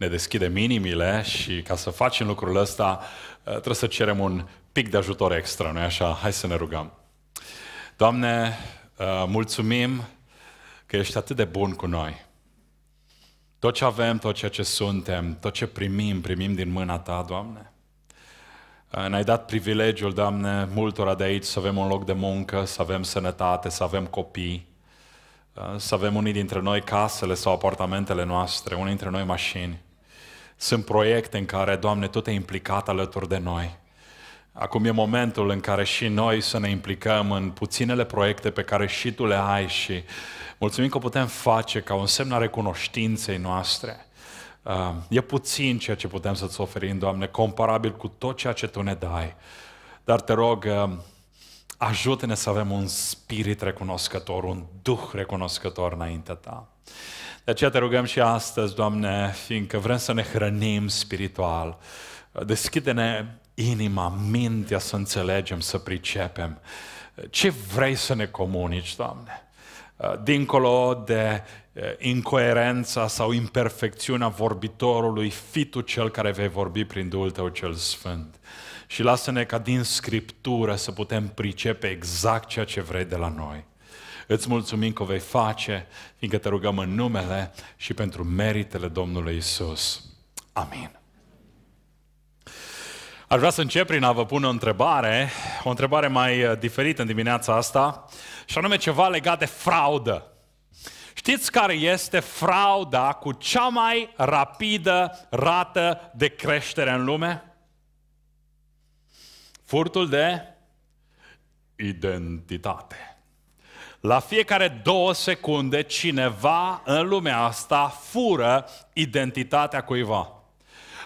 ne deschidem inimile și ca să facem lucrul ăsta uh, trebuie să cerem un pic de ajutor extra, nu așa? Hai să ne rugăm. Doamne, uh, mulțumim că ești atât de bun cu noi. Tot ce avem, tot ceea ce suntem, tot ce primim, primim din mâna Ta, Doamne. Uh, ne-ai dat privilegiul, Doamne, multora de aici să avem un loc de muncă, să avem sănătate, să avem copii, să avem unii dintre noi casele sau apartamentele noastre, unii dintre noi mașini. Sunt proiecte în care, Doamne, Tu te-ai implicat alături de noi. Acum e momentul în care și noi să ne implicăm în puținele proiecte pe care și Tu le ai și mulțumim că putem face ca un semn al recunoștinței noastre. Uh, e puțin ceea ce putem să-ți oferim, Doamne, comparabil cu tot ceea ce Tu ne dai. Dar te rog, uh, ajută-ne să avem un spirit recunoscător, un duh recunoscător înaintea Ta. De aceea te rugăm și astăzi, Doamne, fiindcă vrem să ne hrănim spiritual. Deschide-ne inima, mintea să înțelegem, să pricepem. Ce vrei să ne comunici, Doamne? Dincolo de incoerența sau imperfecțiunea vorbitorului, fi tu cel care vei vorbi prin Duhul tău cel Sfânt. Și lasă-ne ca din Scriptură să putem pricepe exact ceea ce vrei de la noi. Îți mulțumim că o vei face, fiindcă te rugăm în numele și pentru meritele Domnului Isus. Amin. Aș vrea să încep prin a vă pune o întrebare, o întrebare mai uh, diferită în dimineața asta, și anume ceva legat de fraudă. Știți care este frauda cu cea mai rapidă rată de creștere în lume? Furtul de identitate. La fiecare două secunde cineva în lumea asta fură identitatea cuiva.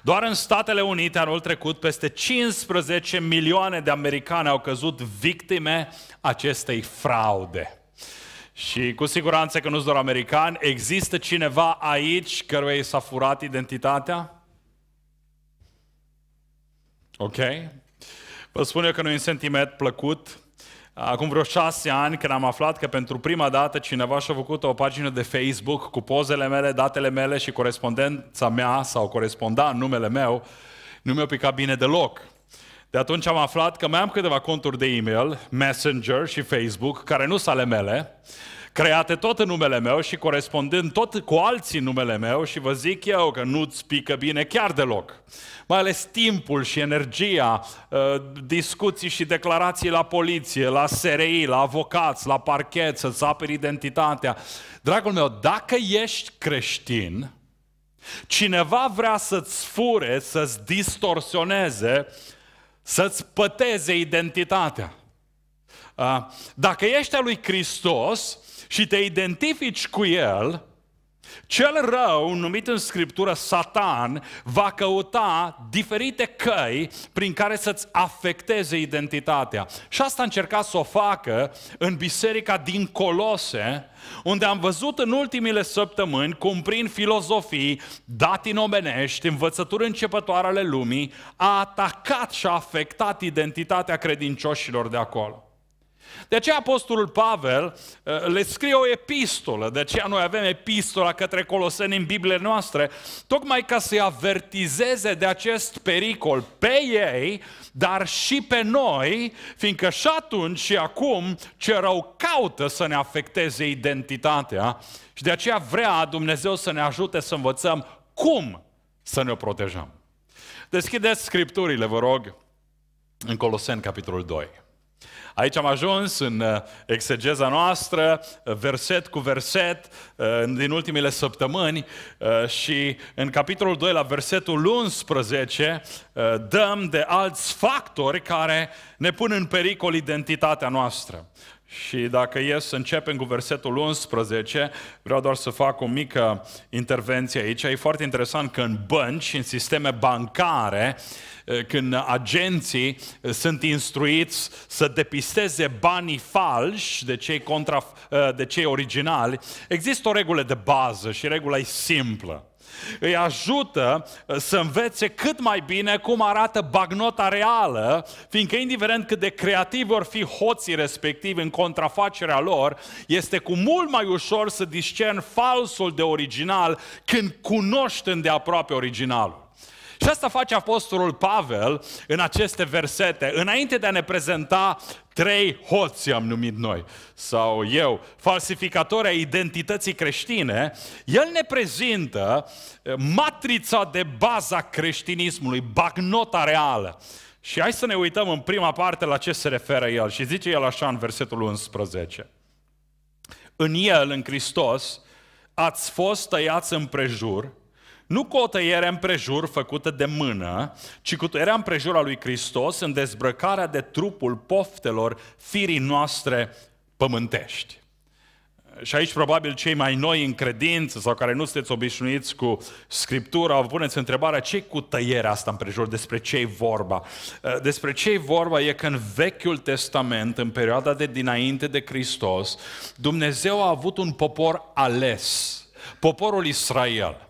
Doar în Statele Unite anul trecut peste 15 milioane de americani au căzut victime acestei fraude. Și cu siguranță că nu sunt doar americani, există cineva aici căruia i s-a furat identitatea? Ok? Vă spun eu că nu e un sentiment plăcut, acum vreo șase ani, când am aflat că pentru prima dată cineva și-a făcut o pagină de Facebook cu pozele mele, datele mele și corespondența mea sau corespunda numele meu, nu mi-a picat bine deloc. De atunci am aflat că mai am câteva conturi de e-mail, Messenger și Facebook, care nu sunt ale mele, create tot în numele meu și corespondând tot cu alții în numele meu și vă zic eu că nu-ți pică bine chiar deloc. Mai ales timpul și energia, uh, discuții și declarații la poliție, la SRI, la avocați, la parchet, să-ți aperi identitatea. Dragul meu, dacă ești creștin, cineva vrea să-ți fure, să-ți distorsioneze, să-ți păteze identitatea. Uh, dacă ești al lui Hristos, și te identifici cu el, cel rău, numit în Scriptură Satan, va căuta diferite căi prin care să-ți afecteze identitatea. Și asta a încercat să o facă în biserica din Colose, unde am văzut în ultimile săptămâni cum prin filozofii, datini omenești, învățături începătoare ale lumii, a atacat și a afectat identitatea credincioșilor de acolo. De aceea Apostolul Pavel uh, le scrie o epistolă, de aceea noi avem epistola către coloseni în Biblie noastre, tocmai ca să-i avertizeze de acest pericol pe ei, dar și pe noi, fiindcă și atunci și acum ce rău caută să ne afecteze identitatea și de aceea vrea Dumnezeu să ne ajute să învățăm cum să ne protejăm. Deschideți scripturile, vă rog, în Coloseni, capitolul 2. Aici am ajuns în uh, exegeza noastră, uh, verset cu verset, uh, din ultimele săptămâni și în capitolul 2, la versetul 11, dăm de alți factori care ne pun în pericol identitatea noastră. Și dacă e să începem cu versetul 11, vreau doar să fac o mică intervenție aici. E foarte interesant că în bănci, în sisteme bancare, uh, Eh, când agenții eh, sunt instruiți să depisteze banii falși de cei, contra, eh, de cei originali, există o regulă de bază și regula e simplă îi ajută să învețe cât mai bine cum arată bagnota reală, fiindcă indiferent cât de creativi vor fi hoții respectivi în contrafacerea lor, este cu mult mai ușor să discern falsul de original când cunoști îndeaproape originalul. Și asta face apostolul Pavel în aceste versete, înainte de a ne prezenta trei hoți, am numit noi, sau eu, falsificatori ai identității creștine, el ne prezintă eh, matrița de bază creștinismului, bagnota reală. Și hai să ne uităm în prima parte la ce se referă el. Și zice el așa în versetul 11. În el, în Hristos, ați fost tăiați împrejur, prejur nu cu o tăiere împrejur făcută de mână, ci cu tăierea împrejur a lui Hristos în dezbrăcarea de trupul poftelor firii noastre pământești. Și aici probabil cei mai noi în credință sau care nu sunteți obișnuiți cu Scriptura, vă puneți întrebarea ce cu tăierea asta împrejur, despre ce e vorba. Eh, despre ce e vorba e că în Vechiul Testament, în perioada de dinainte de Hristos, Dumnezeu a avut un popor ales, poporul Israel.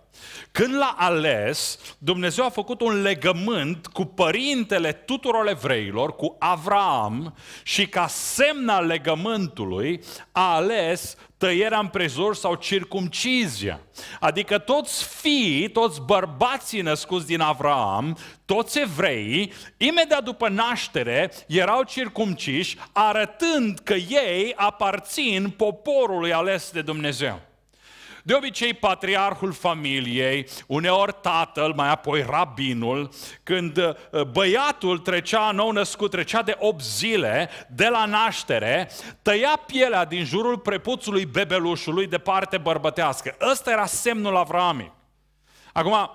Când l-a ales, Dumnezeu a făcut un legământ cu părintele tuturor evreilor, cu Avram, și ca semn al legământului a ales tăierea împrejur sau circumcizia. Adică toți fiii, toți bărbații născuți din Avram, toți evreii, imediat după naștere, erau circumciși, arătând că ei aparțin poporului ales de Dumnezeu. De obicei, patriarhul familiei, uneori tatăl, mai apoi rabinul, când uh, băiatul trecea, nou născut, trecea de 8 zile de la naștere, tăia pielea din jurul prepuțului bebelușului de parte bărbătească. Ăsta era semnul Avraamic. Acum,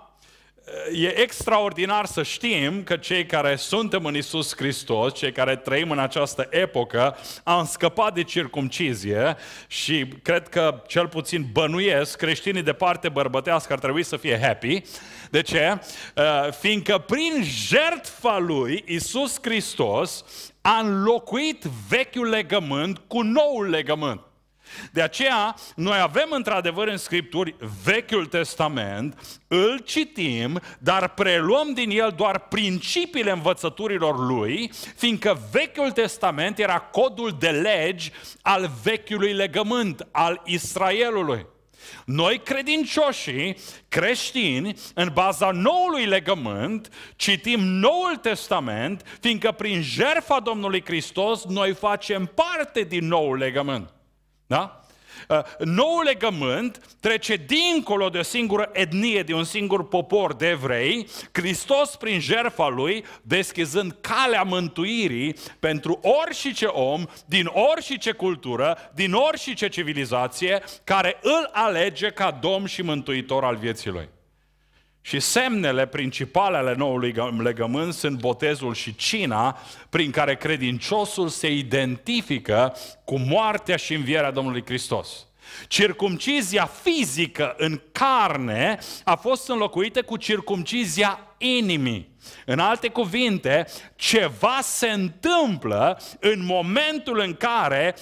e extraordinar să știm că cei care suntem în Isus Hristos, cei care trăim în această epocă, am scăpat de circumcizie și cred că cel puțin bănuiesc creștinii de parte bărbătească ar trebui să fie happy. De ce? Uh, fiindcă prin jertfa lui Isus Hristos a înlocuit vechiul legământ cu noul legământ. De aceea, noi avem într-adevăr în Scripturi Vechiul Testament, îl citim, dar preluăm din el doar principiile învățăturilor lui, fiindcă Vechiul Testament era codul de legi al vechiului legământ, al Israelului. Noi credincioșii, creștini, în baza noului legământ, citim Noul Testament, fiindcă prin jertfa Domnului Hristos noi facem parte din noul legământ. Da? Uh, noul legământ trece dincolo de o singură etnie, de un singur popor de evrei, Hristos prin jertfa lui, deschizând calea mântuirii pentru orice om, din orice cultură, din orice civilizație, care îl alege ca domn și mântuitor al vieții lui. Și semnele principale ale noului legământ sunt botezul și cina, prin care credinciosul se identifică cu moartea și învierea Domnului Hristos. Circumcizia fizică în carne a fost înlocuită cu circumcizia inimii. În alte cuvinte, ceva se întâmplă în momentul în care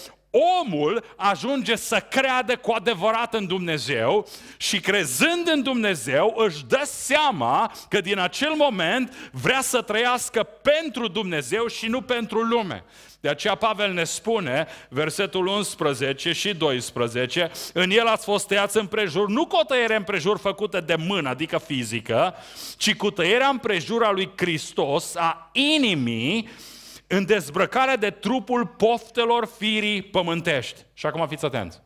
omul ajunge să creadă cu adevărat în Dumnezeu și crezând în Dumnezeu își dă seama că din acel moment vrea să trăiască pentru Dumnezeu și nu pentru lume. De aceea Pavel ne spune, versetul 11 și 12, în el ați fost tăiați împrejur, nu cu o tăiere împrejur făcută de mână, adică fizică, ci cu tăierea împrejur a lui Hristos, a inimii, în dezbrăcarea de trupul poftelor firii pământești. Și acum fiți atenți.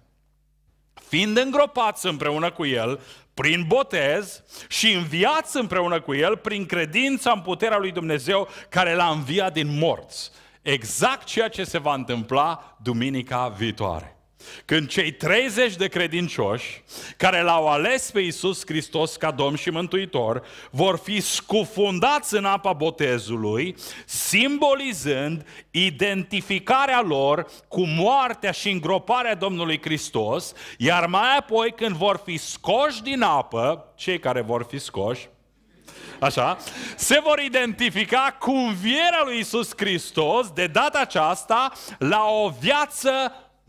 Fiind îngropați împreună cu el prin botez și înviați împreună cu el prin credința în puterea lui Dumnezeu care l-a înviat din morți. Exact ceea ce se va întâmpla duminica viitoare. Când cei 30 de credincioși care l-au ales pe Iisus Hristos ca Domn și Mântuitor vor fi scufundați în apa botezului, simbolizând identificarea lor cu moartea și îngroparea Domnului Hristos, iar mai apoi când vor fi scoși din apă, cei care vor fi scoși, așa, se vor identifica cu învierea lui Isus Hristos de data aceasta la o viață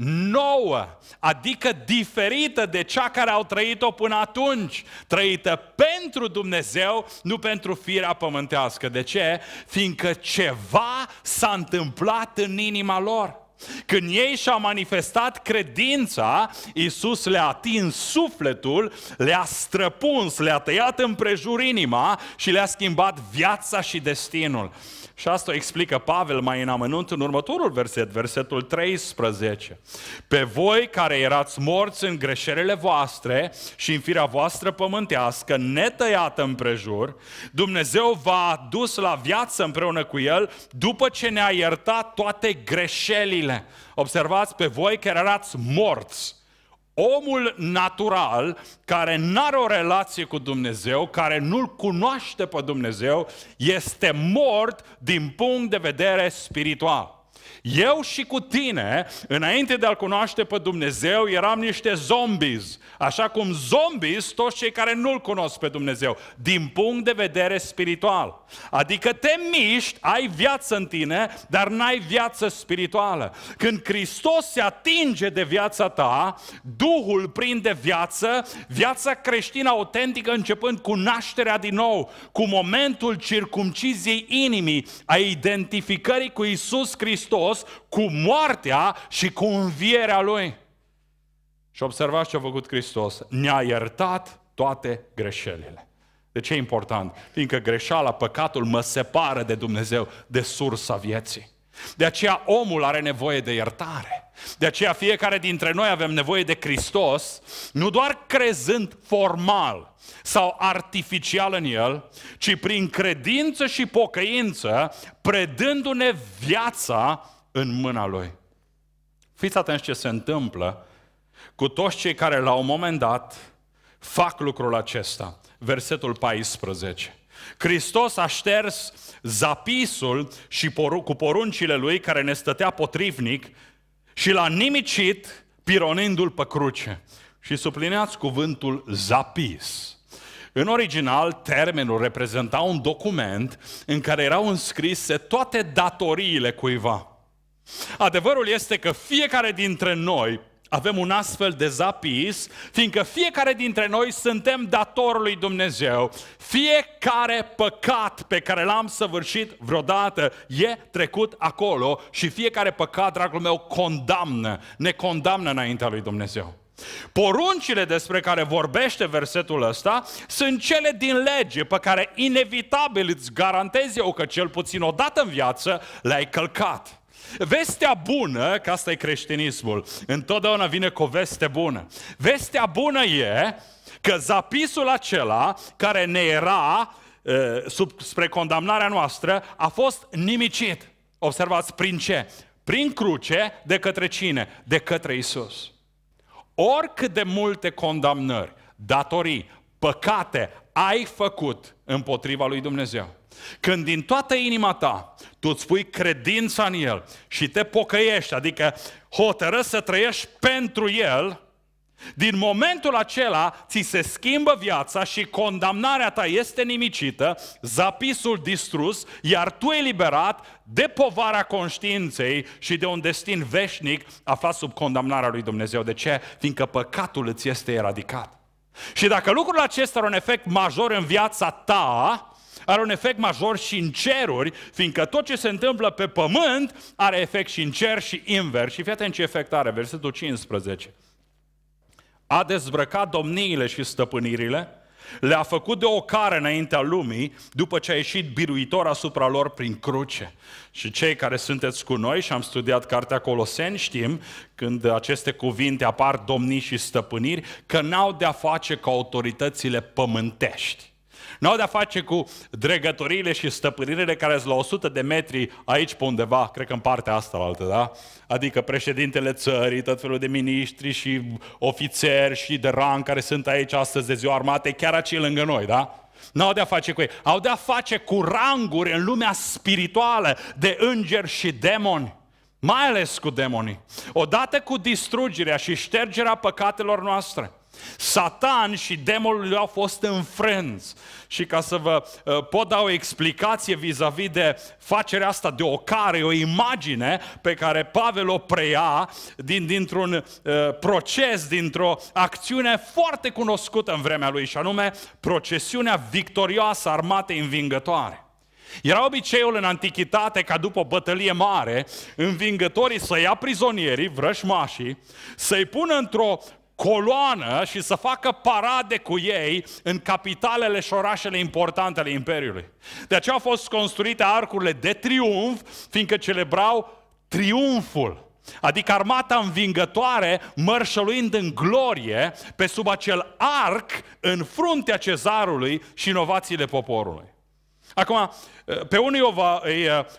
nouă, adică diferită de cea care au trăit-o până atunci, trăită pentru Dumnezeu, nu pentru firea pământească. De ce? Fiindcă ceva s-a întâmplat în inima lor. Când ei și-au manifestat credința, Iisus le-a atins sufletul, le-a străpuns, le-a tăiat împrejur inima și le-a schimbat viața și destinul. Și asta o explică Pavel mai în amănunt în următorul verset, versetul 13. Pe voi care erați morți în greșelile voastre și în firea voastră pământească, netăiată împrejur, Dumnezeu v-a dus la viață împreună cu El după ce ne-a iertat toate greșelile zile. observați pe voi care erați morți. Omul natural care nu are o relație cu Dumnezeu, care nu-L cunoaște pe Dumnezeu, este mort din punct de vedere spiritual. Eu și cu tine, înainte de a-L cunoaște pe Dumnezeu, eram niște zombies, așa cum zombies toți cei care nu-L cunosc pe Dumnezeu, din punct de vedere spiritual. Adică te miști, ai viață în tine, dar n-ai viață spirituală. Când Hristos se atinge de viața ta, Duhul prinde viață, viața creștină autentică începând cu nașterea din nou, cu momentul circumciziei inimii, a identificării cu Isus Hristos, Hristos cu moartea și cu învierea Lui. Și observați ce a făcut Hristos. Ne-a iertat toate greșelile. De ce e important? Fiindcă greșeala, păcatul mă separă de Dumnezeu, de sursa vieții. De aceea omul are nevoie de iertare. De aceea fiecare dintre noi avem nevoie de Hristos, nu doar crezând formal, sau artificial în el, ci prin credință și pocăință, predându-ne viața în mâna lui. Fiți atenți ce se întâmplă cu toți cei care la un moment dat fac lucrul acesta. Versetul 14. Hristos a șters zapisul și poru- cu poruncile lui care ne stătea potrivnic și l-a nimicit pironindu-l pe cruce și suplineați cuvântul zapis. În original, termenul reprezenta un document în care erau înscrise toate datoriile cuiva. Adevărul este că fiecare dintre noi avem un astfel de zapis, fiindcă fiecare dintre noi suntem datorul lui Dumnezeu. Fiecare păcat pe care l-am săvârșit vreodată e trecut acolo și fiecare păcat, dragul meu, condamnă, ne condamnă înaintea lui Dumnezeu. Poruncile despre care vorbește versetul ăsta sunt cele din lege pe care inevitabil îți garantez eu că cel puțin o dată în viață le-ai călcat. Vestea bună, că asta e creștinismul, întotdeauna vine cu o veste bună. Vestea bună e că zapisul acela care ne era sub, spre condamnarea noastră a fost nimicit. Observați prin ce? Prin cruce de către cine? De către Isus oricât de multe condamnări, datorii, păcate ai făcut împotriva lui Dumnezeu, când din toată inima ta tu îți pui credința în El și te pocăiești, adică hotărăști să trăiești pentru El, din momentul acela ți se schimbă viața și condamnarea ta este nimicită, zapisul distrus, iar tu eliberat de povara conștiinței și de un destin veșnic aflat sub condamnarea lui Dumnezeu. De ce? Fiindcă păcatul îți este eradicat. Și dacă lucrul acesta are un efect major în viața ta, are un efect major și în ceruri, fiindcă tot ce se întâmplă pe pământ are efect și în cer și invers. Și fii atent ce efect are, versetul 15 a dezbrăcat domniile și stăpânirile, le-a făcut de o care înaintea lumii, după ce a ieșit biruitor asupra lor prin cruce. Și cei care sunteți cu noi și am studiat cartea Coloseni știm, când aceste cuvinte apar domnii și stăpâniri, că n-au de-a face cu autoritățile pământești nu au de-a face cu dregătorile și stăpânirile care sunt la 100 de metri aici pe undeva, cred că în partea asta la altă, da? Adică președintele țării, tot felul de miniștri și ofițeri și de rang care sunt aici astăzi de ziua armate, chiar acei lângă noi, da? Nu au de-a face cu ei. Au de-a face cu ranguri în lumea spirituală de îngeri și demoni. Mai ales cu demonii. Odată cu distrugerea și ștergerea păcatelor noastre, Satan și demonul lui au fost înfrânți. Și ca să vă uh, pot da o explicație vis-a-vis de facerea asta de o care, o imagine pe care Pavel o preia din, dintr-un uh, proces, dintr-o acțiune foarte cunoscută în vremea lui, și anume procesiunea victorioasă armatei învingătoare. Era obiceiul în antichitate ca după o bătălie mare, învingătorii să ia prizonierii, vrășmașii, să-i pună într-o coloană și să facă parade cu ei în capitalele și orașele importante ale Imperiului. De aceea au fost construite arcurile de triumf, fiindcă celebrau triumful. Adică armata învingătoare, mărșăluind în glorie pe sub acel arc în fruntea cezarului și inovațiile poporului. Acum, pe unii o uh,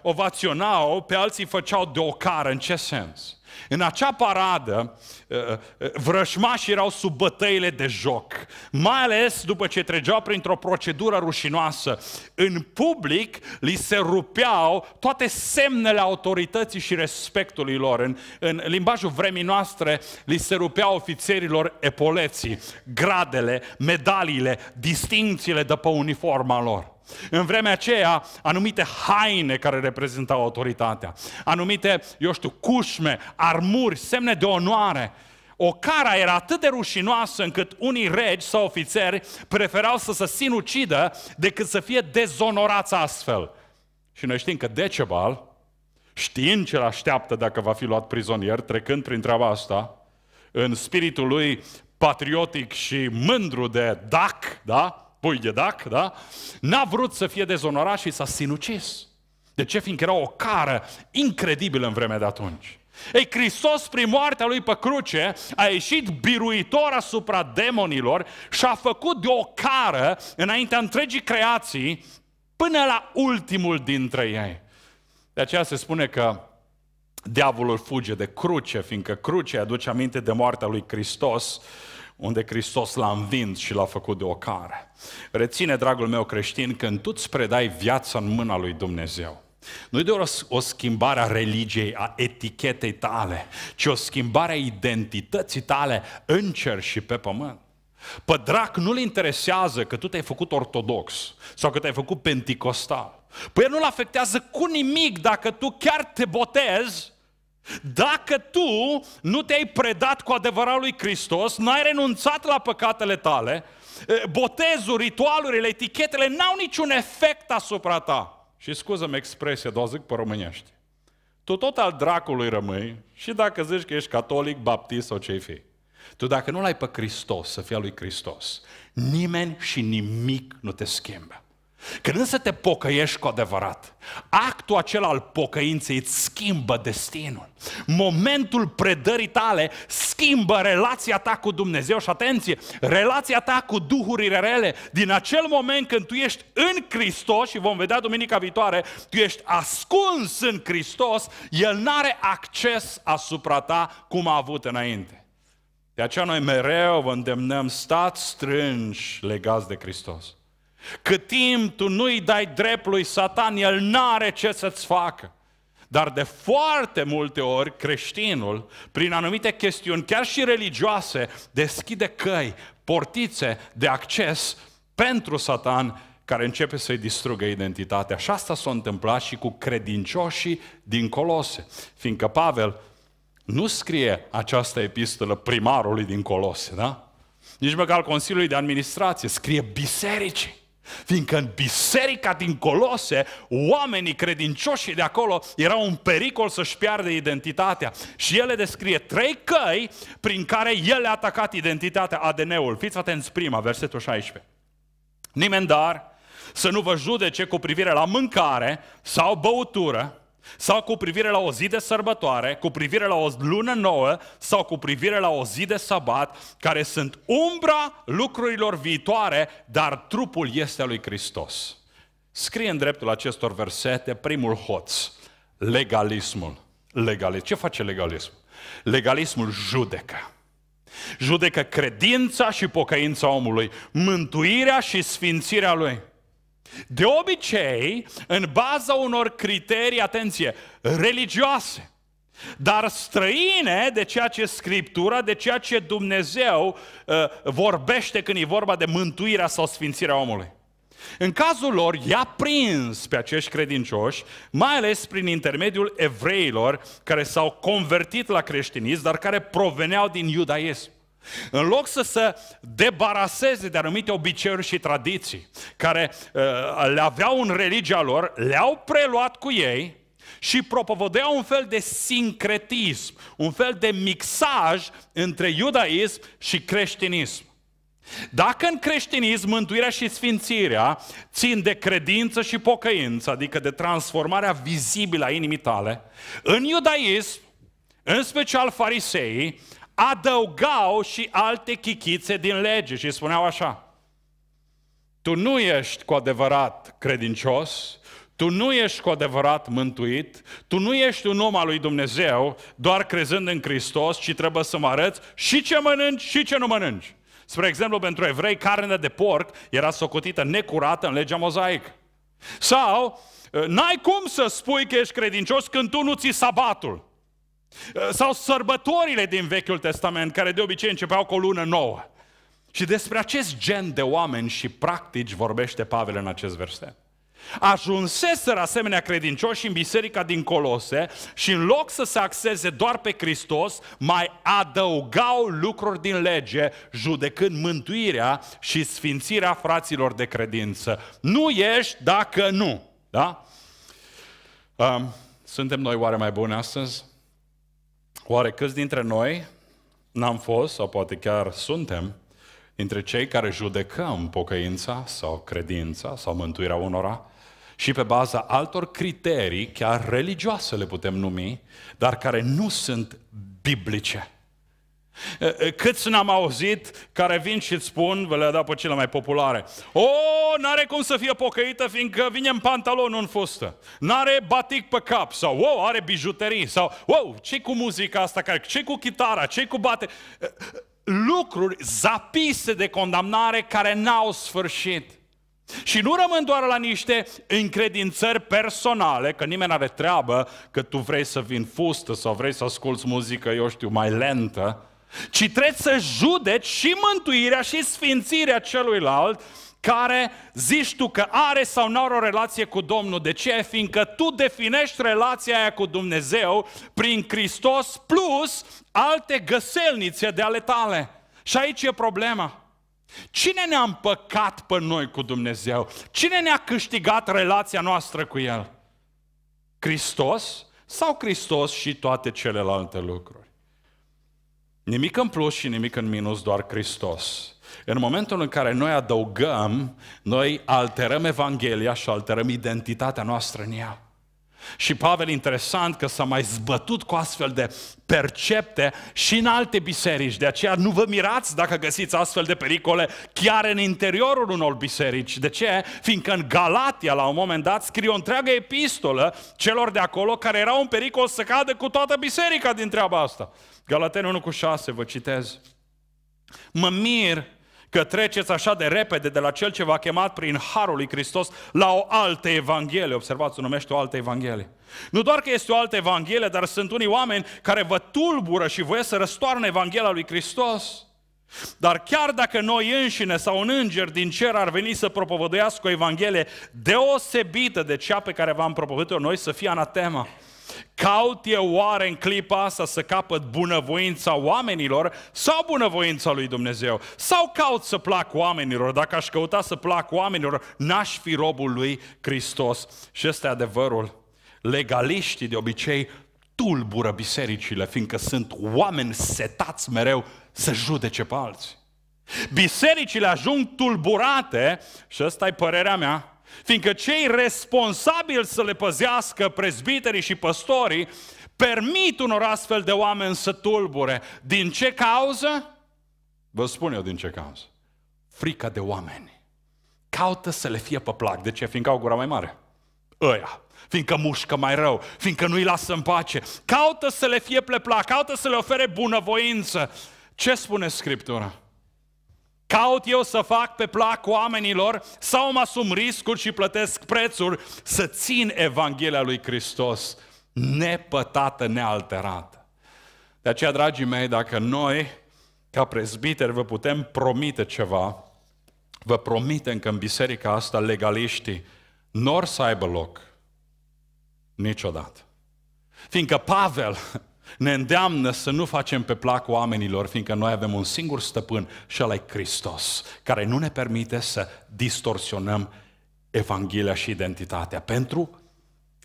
ovaționau, pe alții făceau de ocară. În ce sens? În acea paradă, ă, ă, vrășmașii erau sub bătăile de joc, mai ales după ce treceau printr-o procedură rușinoasă. În public li se rupeau toate semnele autorității și respectului lor. În, în limbajul vremii noastre li se rupeau ofițerilor epoleții, gradele, medaliile, distințiile de pe uniforma lor. În vremea aceea, anumite haine care reprezentau autoritatea, anumite, eu știu, cușme, armuri, semne de onoare, o cara era atât de rușinoasă încât unii regi sau ofițeri preferau să se sinucidă decât să fie dezonorați astfel. Și noi știm că Decebal, știind ce l-așteaptă dacă va fi luat prizonier, trecând prin treaba asta, în spiritul lui patriotic și mândru de dac, da? de dac, da? N-a vrut să fie dezonorat și s-a sinucis. De ce? Fiindcă era o cară incredibilă în vremea de atunci. Ei, Hristos, prin moartea lui pe cruce, a ieșit biruitor asupra demonilor și a făcut de o cară înaintea întregii creații până la ultimul dintre ei. De aceea se spune că diavolul fuge de cruce, fiindcă cruce aduce aminte de moartea lui Hristos unde Hristos l-a învins și l-a făcut de ocară. Reține, dragul meu creștin, când tu îți predai viața în mâna lui Dumnezeu, nu e doar o schimbare a religiei, a etichetei tale, ci o schimbare a identității tale în cer și pe pământ. Pe drac nu-l interesează că tu te-ai făcut ortodox sau că te-ai făcut penticostal. Păi el nu-l afectează cu nimic dacă tu chiar te botezi dacă tu nu te-ai predat cu adevărat lui Hristos, n-ai renunțat la păcatele tale, botezul, ritualurile, etichetele n-au niciun efect asupra ta. Și scuză-mi expresia, doar zic pe românești. Tu tot al dracului rămâi și dacă zici că ești catolic, baptist sau ce fi. Tu dacă nu l-ai pe Hristos, să fie al lui Hristos, nimeni și nimic nu te schimbă. Când însă te pocăiești cu adevărat, actul acela al pocăinței îți schimbă destinul. Momentul predării tale schimbă relația ta cu Dumnezeu și atenție, relația ta cu duhurile rele. Din acel moment când tu ești în Hristos și vom vedea duminica viitoare, tu ești ascuns în Hristos, El nu are acces asupra ta cum a avut înainte. De aceea noi mereu vă îndemnăm, stați strânși legați de Hristos. Cât timp tu nu-i dai drept lui Satan, el n-are ce să-ți facă. Dar de foarte multe ori creștinul, prin anumite chestiuni, chiar și religioase, deschide căi, portițe de acces pentru Satan care începe să-i distrugă identitatea. Și asta s-a întâmplat și cu credincioșii din Colose. Fiindcă Pavel nu scrie această epistolă primarului din Colose, da? Nici măcar Consiliului de Administrație, scrie bisericii. Fiindcă în biserica din Colose, oamenii credincioși de acolo erau un pericol să-și piardă identitatea. Și ele descrie trei căi prin care el a atacat identitatea, ADN-ul. Fiți atenți prima, versetul 16. Nimeni dar să nu vă judece cu privire la mâncare sau băutură, sau cu privire la o zi de sărbătoare, cu privire la o lună nouă sau cu privire la o zi de sabat, care sunt umbra lucrurilor viitoare, dar trupul este al lui Hristos. Scrie în dreptul acestor versete primul hoț, legalismul. Legalism. Ce face legalismul? Legalismul judecă. Judecă credința și pocăința omului, mântuirea și sfințirea lui. De obicei, în baza unor criterii, atenție, religioase, dar străine de ceea ce Scriptura, de ceea ce Dumnezeu uh, vorbește când e vorba de mântuirea sau sfințirea omului. În cazul lor, i-a prins pe acești credincioși, mai ales prin intermediul evreilor care s-au convertit la creștinism, dar care proveneau din iudaism. În loc să se debaraseze de anumite obiceiuri și tradiții care uh, le aveau în religia lor, le-au preluat cu ei și propovădeau un fel de sincretism, un fel de mixaj între iudaism și creștinism. Dacă în creștinism mântuirea și sfințirea țin de credință și pocăință, adică de transformarea vizibilă a inimii tale, în iudaism, în special fariseii, adăugau și alte chichițe din lege și spuneau așa, tu nu ești cu adevărat credincios, tu nu ești cu adevărat mântuit, tu nu ești un om al lui Dumnezeu doar crezând în Hristos, ci trebuie să mă arăți și ce mănânci și ce nu mănânci. Spre exemplu, pentru evrei, carnea de porc era socotită necurată în legea mozaică. Sau, n-ai cum să spui că ești credincios când tu nu ții sabatul. Eh, sau sărbătorile din Vechiul Testament, care de obicei începeau cu o lună nouă. Și despre acest gen de oameni și practici vorbește Pavel în acest verset. Ajunseseră asemenea credincioși în biserica din Colose și în loc să se axeze doar pe Hristos, mai adăugau lucruri din lege, judecând mântuirea și sfințirea fraților de credință. Nu ești dacă nu. Da? suntem noi oare mai buni astăzi? Oare câți dintre noi n-am fost, sau poate chiar suntem, dintre cei care judecăm pocăința sau credința sau mântuirea unora și pe baza altor criterii, chiar religioase le putem numi, dar care nu sunt biblice. Eh, eh, câți n-am auzit care vin și îți spun, vă le dat pe cele mai populare, o, n-are cum să fie pocăită fiindcă vine în pantalon în fustă, n-are batic pe cap sau, wow, are bijuterii sau, wow, ce cu muzica asta, care ce cu chitara, ce cu bate... Eh, lucruri zapise de condamnare care n-au sfârșit. Și nu rămân doar la niște încredințări personale, că nimeni are treabă că tu vrei să vin fustă sau vrei să asculți muzică, eu știu, mai lentă, ci trebuie să judeci și mântuirea și sfințirea celuilalt care zici tu că are sau nu are o relație cu Domnul. De ce? Fiindcă tu definești relația aia cu Dumnezeu prin Hristos plus alte găselnițe de ale tale. Și aici e problema. Cine ne-a împăcat pe noi cu Dumnezeu? Cine ne-a câștigat relația noastră cu El? Hristos sau Hristos și toate celelalte lucruri? Nimic în plus și nimic în minus, doar Hristos. În momentul în care noi adăugăm, noi alterăm Evanghelia și alterăm identitatea noastră în ea. Și Pavel, interesant că s-a mai zbătut cu astfel de percepte și în alte biserici. De aceea nu vă mirați dacă găsiți astfel de pericole chiar în interiorul unor biserici. De ce? Fiindcă în Galatia, la un moment dat, scrie o întreagă epistolă celor de acolo care erau în pericol să cadă cu toată biserica din treaba asta. Galateni 1 cu 6, vă citez. Mă mir că treceți așa de repede de la cel ce v-a chemat prin Harul lui Hristos la o altă Evanghelie. Observați, o numește o altă Evanghelie. Nu doar că este o altă Evanghelie, dar sunt unii oameni care vă tulbură și voie să răstoarnă Evanghelia lui Hristos. Dar chiar dacă noi înșine sau un înger din cer ar veni să propovăduiască o Evanghelie deosebită de cea pe care v-am propovăduit o noi, să fie anatema. Caut eu oare în clipa asta să capăt bunăvoința oamenilor sau bunăvoința lui Dumnezeu? Sau caut să plac oamenilor? Dacă aș căuta să plac oamenilor, n-aș fi robul lui Hristos. Și este adevărul. Legaliștii de obicei tulbură bisericile, fiindcă sunt oameni setați mereu să judece pe alții. Bisericile ajung tulburate, și asta e părerea mea, Fiindcă cei responsabili să le păzească, prezbiterii și păstorii, permit unor astfel de oameni să tulbure. Din ce cauză? Vă spun eu din ce cauză. Frica de oameni. Caută să le fie pe plac. De ce? Fiindcă au gura mai mare. Ăia fiindcă mușcă mai rău, fiindcă nu-i lasă în pace. Caută să le fie plac. caută să le ofere bunăvoință. Ce spune Scriptura? Caut eu să fac pe plac oamenilor sau mă asum riscuri și plătesc prețuri să țin Evanghelia lui Hristos nepătată, nealterată. De aceea, dragii mei, dacă noi, ca prezbiteri, vă putem promite ceva, vă promitem că în biserica asta legaliștii nu or să aibă loc niciodată. Fiindcă Pavel ne îndeamnă să nu facem pe plac oamenilor, fiindcă noi avem un singur stăpân și ăla e Hristos, care nu ne permite să distorsionăm Evanghelia și identitatea. Pentru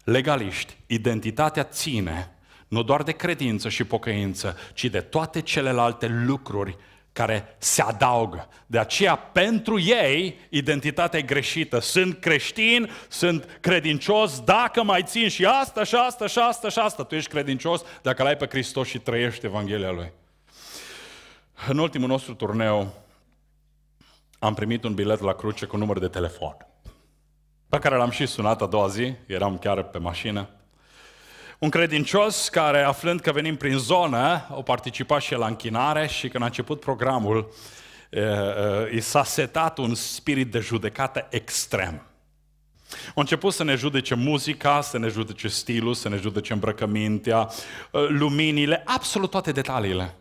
legaliști, identitatea ține nu doar de credință și pocăință, ci de toate celelalte lucruri care se adaugă. De aceea, pentru ei, identitatea e greșită. Sunt creștin, sunt credincios, dacă mai țin și asta, și asta, și asta, și asta. Tu ești credincios dacă l-ai pe Hristos și trăiești Evanghelia Lui. În ultimul nostru turneu am primit un bilet la cruce cu număr de telefon, pe care l-am și sunat a doua zi, eram chiar pe mașină, un credincios care, aflând că venim prin zonă, o participat și la închinare și când a început programul, eh, eh, i s-a setat un spirit de judecată extrem. A început să ne judece muzica, să ne judece stilul, să ne judece îmbrăcămintea, eh, luminile, absolut toate detaliile.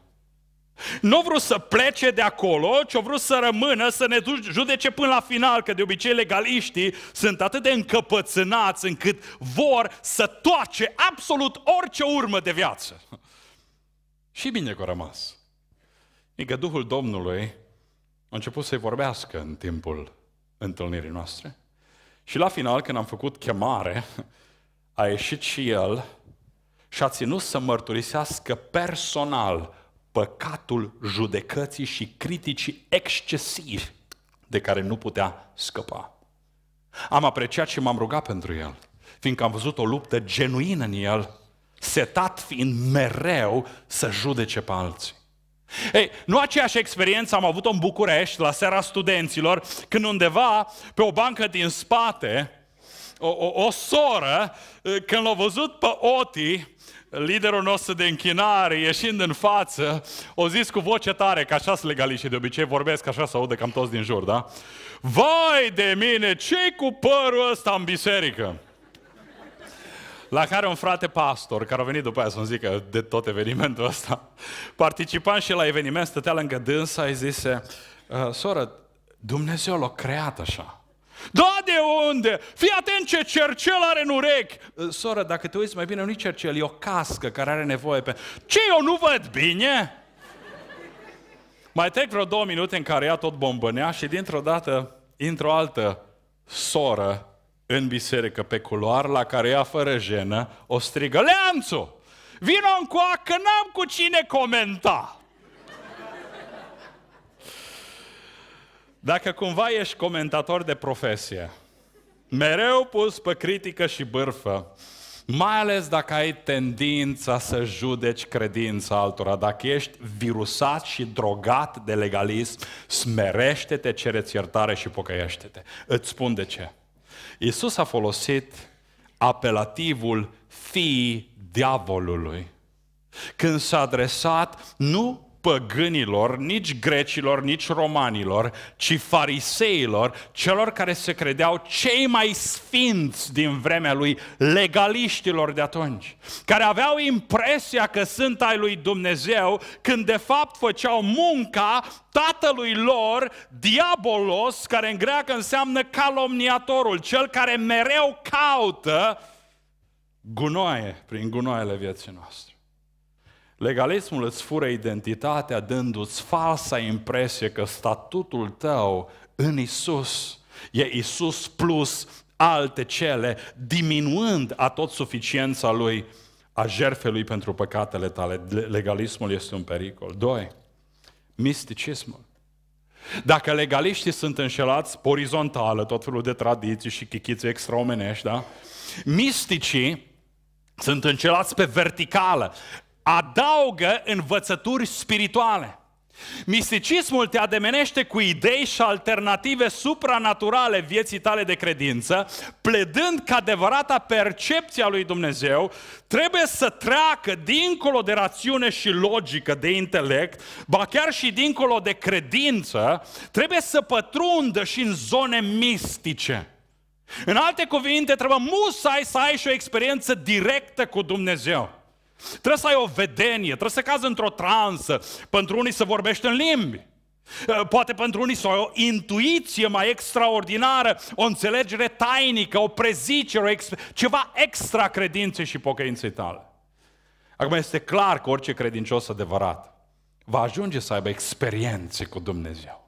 Nu vrut să plece de acolo, ci au vrut să rămână, să ne judece până la final, că de obicei legaliștii sunt atât de încăpățânați încât vor să toace absolut orice urmă de viață. Și bine că a rămas. Adică Duhul Domnului a început să-i vorbească în timpul întâlnirii noastre. Și la final, când am făcut chemare, a ieșit și el și a ținut să mărturisească personal păcatul judecății și criticii excesivi de care nu putea scăpa. Am apreciat și m-am rugat pentru el, fiindcă am văzut o luptă genuină în el, setat fiind mereu să judece pe alții. Ei, nu aceeași experiență am avut-o în București, la seara studenților, când undeva, pe o bancă din spate, o, o, o soră, când l-a văzut pe Oti, liderul nostru de închinare, ieșind în față, o zis cu voce tare, că așa sunt legaliștii de obicei, vorbesc așa să audă cam toți din jur, da? Vai de mine, ce cu părul ăsta în biserică? La care un frate pastor, care a venit după aia să-mi zică de tot evenimentul ăsta, participant și la eveniment, stătea lângă dânsa, îi zise, uh, soră, Dumnezeu l-a creat așa. Da, de unde? Fii atent ce cercel are în urechi. Ă, soră, dacă te uiți mai bine, nu-i cercel, e o cască care are nevoie pe... Ce, eu nu văd bine? Mai trec vreo două minute în care ea tot bombănea și dintr-o dată intră o altă soră în biserică pe culoar, la care ea fără jenă o strigă, Leanțu, vino încoa că n-am cu cine comenta. Dacă cumva ești comentator de profesie, mereu pus pe critică și bârfă, mai ales dacă ai tendința să judeci credința altora, dacă ești virusat și drogat de legalism, smerește-te, cereți iertare și pocăiește-te. Îți spun de ce. Iisus a folosit apelativul fiii diavolului când s-a adresat nu păgânilor, nici grecilor, nici romanilor, ci fariseilor, celor care se credeau cei mai sfinți din vremea lui, legaliștilor de atunci, care aveau impresia că sunt ai lui Dumnezeu, când de fapt făceau munca tatălui lor, diabolos, care în greacă înseamnă calomniatorul, cel care mereu caută gunoaie prin gunoaiele vieții noastre. Legalismul îți fură identitatea dându-ți falsa impresie că statutul tău în Isus e Isus plus alte cele, diminuând a tot suficiența lui, a jertfelui pentru păcatele tale. Legalismul este un pericol. Doi, misticismul. Dacă legaliștii sunt înșelați orizontală, tot felul de tradiții și chichițe extraomenești, da? Misticii sunt înșelați pe verticală adaugă învățături spirituale. Misticismul te ademenește cu idei și alternative supranaturale vieții tale de credință, pledând că adevărata percepție a lui Dumnezeu trebuie să treacă dincolo de rațiune și logică, de intelect, ba chiar și dincolo de credință, trebuie să pătrundă și în zone mistice. În alte cuvinte, trebuie musai să ai și o experiență directă cu Dumnezeu. Trebuie să ai o vedenie, trebuie să cazi într-o transă. Pentru unii să vorbește în limbi. Eh, poate pentru unii ai o intuiție mai extraordinară, o înțelegere tainică, o prezicere, ceva extra credinței și pocăinței tale. Acum este clar că orice credincios adevărat va ajunge să aibă experiențe cu Dumnezeu.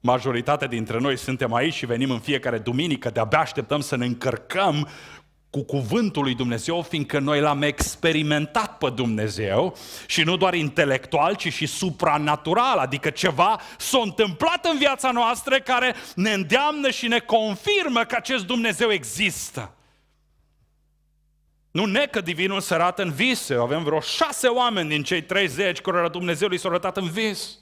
Majoritatea dintre noi suntem aici și venim în fiecare duminică, de-abia așteptăm să ne încărcăm cu cuvântul lui Dumnezeu, fiindcă noi l-am experimentat pe Dumnezeu și nu doar intelectual, ci și supranatural, adică ceva s-a întâmplat în viața noastră care ne îndeamnă și ne confirmă că acest Dumnezeu există. Nu ne că divinul se arată în vise, avem vreo șase oameni din cei 30 cărora Dumnezeu li s-a arătat în vis.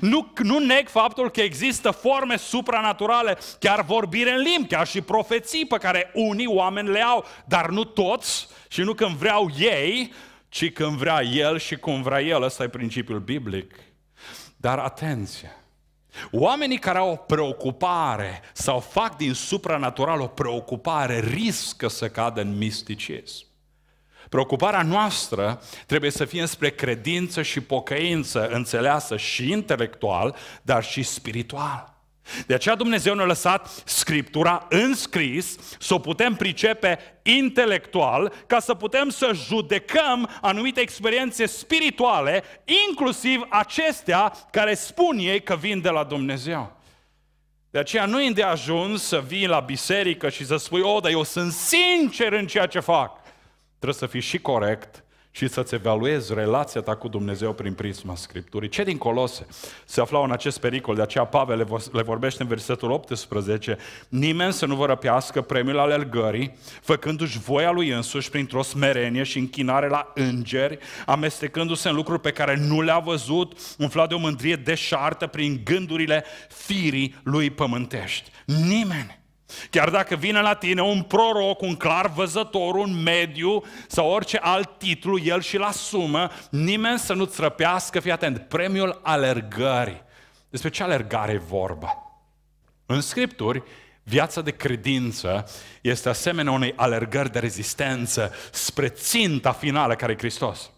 Nu, nu neg faptul că există forme supranaturale, chiar vorbire în limbi, chiar și profeții pe care unii oameni le au, dar nu toți și nu când vreau ei, ci când vrea el și cum vrea el. Ăsta e principiul biblic. Dar atenție! Oamenii care au o preocupare sau fac din supranatural o preocupare riscă să cadă în misticism. Preocuparea noastră trebuie să fie spre credință și pocăință înțeleasă și intelectual, dar și spiritual. De aceea Dumnezeu ne-a lăsat Scriptura înscris să o putem pricepe intelectual ca să putem să judecăm anumite experiențe spirituale, inclusiv acestea care spun ei că vin de la Dumnezeu. De aceea nu e de ajuns să vii la biserică și să spui, o, dar eu sunt sincer în ceea ce fac. Trebuie să fii și corect și să-ți evaluezi relația ta cu Dumnezeu prin prisma Scripturii. Ce din Colose se aflau în acest pericol, de aceea Pavel le vorbește în versetul 18, nimeni să nu vă răpească premiul alergării, făcându-și voia lui însuși printr-o smerenie și închinare la îngeri, amestecându-se în lucruri pe care nu le-a văzut, umflat de o mândrie deșartă prin gândurile firii lui pământești. Nimeni Chiar dacă vine la tine un proroc, un clar văzător, un mediu sau orice alt titlu, el și-l asumă, nimeni să nu-ți răpească, fii atent, premiul alergării. Despre ce alergare e vorba? În Scripturi, viața de credință este asemenea unei alergări de rezistență spre ținta finală care e Hristos.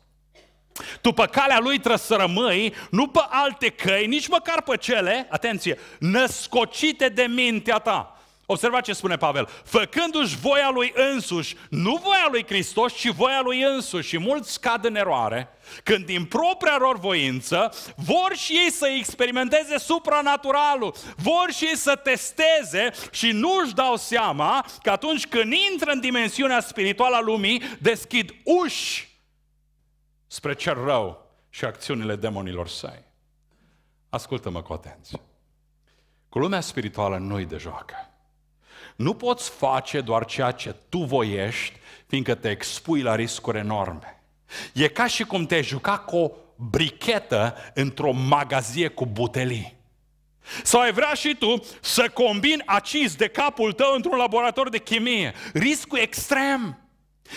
Tu pe calea lui trebuie să rămâi, nu pe alte căi, nici măcar pe cele, atenție, născocite de mintea ta. Observa ce spune Pavel. Făcându-și voia lui însuși, nu voia lui Hristos, ci voia lui însuși. Și mulți cad în eroare când din propria lor voință vor și ei să experimenteze supranaturalul, vor și ei să testeze și nu și dau seama că atunci când intră în dimensiunea spirituală a lumii, deschid uși spre cer rău și acțiunile demonilor săi. Ascultă-mă cu atenție. Cu lumea spirituală nu-i de joacă. Nu poți face doar ceea ce tu voiești, fiindcă te expui la riscuri enorme. E ca și cum te-ai juca cu o brichetă într-o magazie cu butelii. Sau ai vrea și tu să combini acizi de capul tău într-un laborator de chimie. Riscul extrem.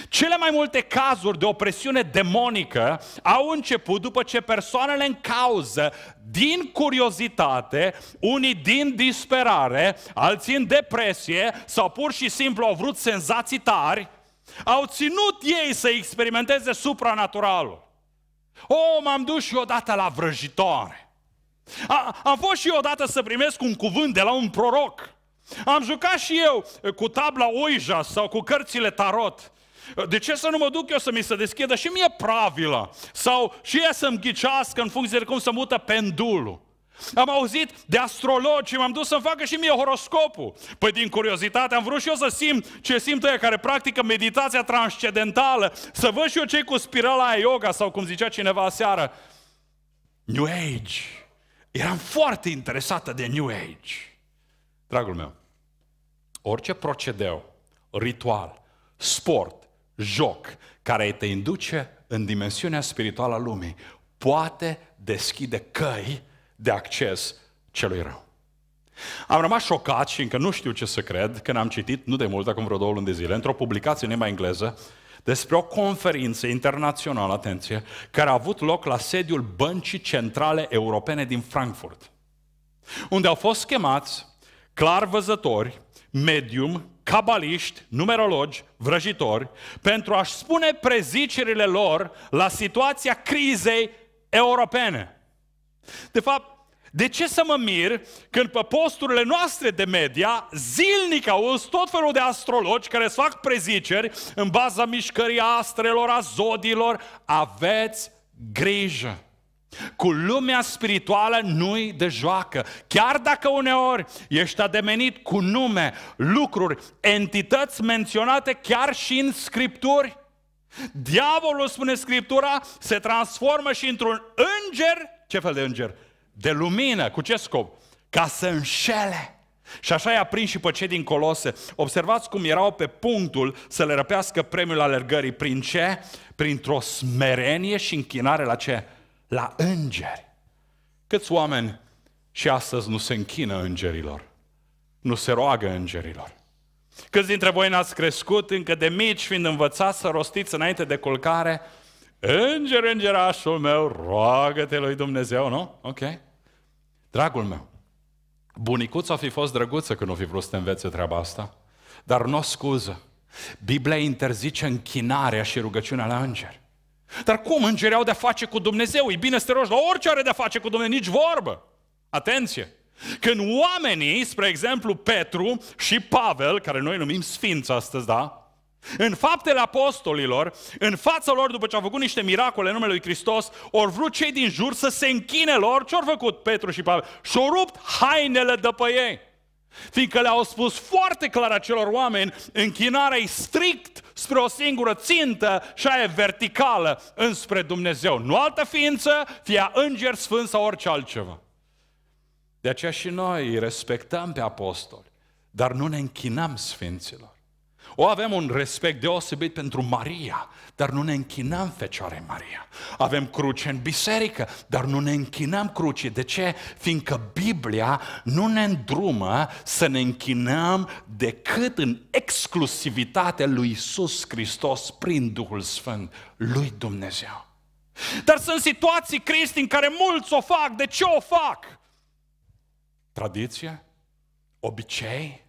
Cele mai multe cazuri de opresiune demonică au început după ce persoanele în cauză, din curiozitate, unii din disperare, alții în depresie sau pur și simplu au vrut senzații tari, au ținut ei să experimenteze supranaturalul. O, oh, m-am dus și odată la vrăjitoare. A, am fost și odată să primesc un cuvânt de la un proroc. Am jucat și eu cu tabla Oija sau cu cărțile tarot. De ce să nu mă duc eu să mi se deschidă și mie pravila? Sau și ea să-mi ghicească în funcție de cum să mută pendulul? Am auzit de astrologi și m-am dus să-mi facă și mie horoscopul. Păi din curiozitate am vrut și eu să simt ce simt ăia care practică meditația transcendentală, să văd și eu cei cu spirala aia yoga sau cum zicea cineva aseară. New Age. Eram foarte interesată de New Age. Dragul meu, orice procedeu, ritual, sport, joc care te induce în dimensiunea spirituală a lumii poate deschide căi de acces celui rău. Am rămas șocat și încă nu știu ce să cred când am citit, nu de mult, acum vreo două luni de zile, într-o publicație în limba engleză, despre o conferință internațională, atenție, care a avut loc la sediul Băncii Centrale Europene din Frankfurt, unde au fost chemați clar văzători, medium, cabaliști, numerologi, vrăjitori, pentru a-și spune prezicerile lor la situația crizei europene. De fapt, de ce să mă mir când pe posturile noastre de media zilnic auzi tot felul de astrologi care îți fac preziceri în baza mișcării astrelor, a zodilor? Aveți grijă! Cu lumea spirituală nu-i de joacă. Chiar dacă uneori ești ademenit cu nume, lucruri, entități menționate chiar și în Scripturi, diavolul, spune Scriptura, se transformă și într-un înger, ce fel de înger? De lumină, cu ce scop? Ca să înșele. Și așa i-a prins și pe cei din Colose. Observați cum erau pe punctul să le răpească premiul alergării. Prin ce? Printr-o smerenie și închinare la ce? la îngeri. Câți oameni și astăzi nu se închină îngerilor? Nu se roagă îngerilor? Câți dintre voi n-ați crescut încă de mici fiind învățați să rostiți înainte de culcare Înger, îngerașul meu, roagă-te lui Dumnezeu, nu? Ok. Dragul meu, bunicuța a fi fost drăguță când o fi vrut să te învețe treaba asta, dar nu o scuză. Biblia interzice închinarea și rugăciunea la îngeri. Dar cum îngerii au de-a face cu Dumnezeu? E bine să te rogi la orice are de-a face cu Dumnezeu, nici vorbă. Atenție! Când oamenii, spre exemplu Petru și Pavel, care noi numim sfinți astăzi, da? În faptele apostolilor, în fața lor, după ce au făcut niște miracole în numele lui Hristos, ori vrut cei din jur să se închine lor, ce-au făcut Petru și Pavel? Și-au rupt hainele de pe ei. Fiindcă le-au spus foarte clar acelor oameni, închinarea e strict spre o singură țintă și aia e verticală înspre Dumnezeu. Nu altă ființă, fie înger sfânt sau orice altceva. De aceea și noi respectăm pe apostoli, dar nu ne închinăm sfinților. O avem un respect deosebit pentru Maria, dar nu ne închinăm Fecioarei Maria. Avem cruce în biserică, dar nu ne închinăm cruce. De ce? Fiindcă Biblia nu ne îndrumă să ne închinăm decât în exclusivitate lui Iisus Hristos prin Duhul Sfânt, lui Dumnezeu. Dar sunt situații, Cristi, în care mulți o fac. De ce o fac? Tradiție? Obicei?